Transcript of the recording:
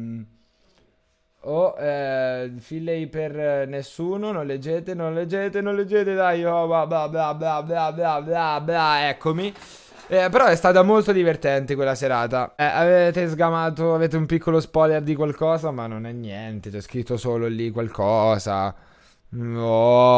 Mm. Oh, eh, Finlay per eh, nessuno, non leggete, non leggete, non leggete, dai, oh, bla bla bla bla bla bla bla, bla eccomi. Eh, però è stata molto divertente quella serata. Eh, avete sgamato, avete un piccolo spoiler di qualcosa, ma non è niente, c'è scritto solo lì qualcosa. No. Mm, oh.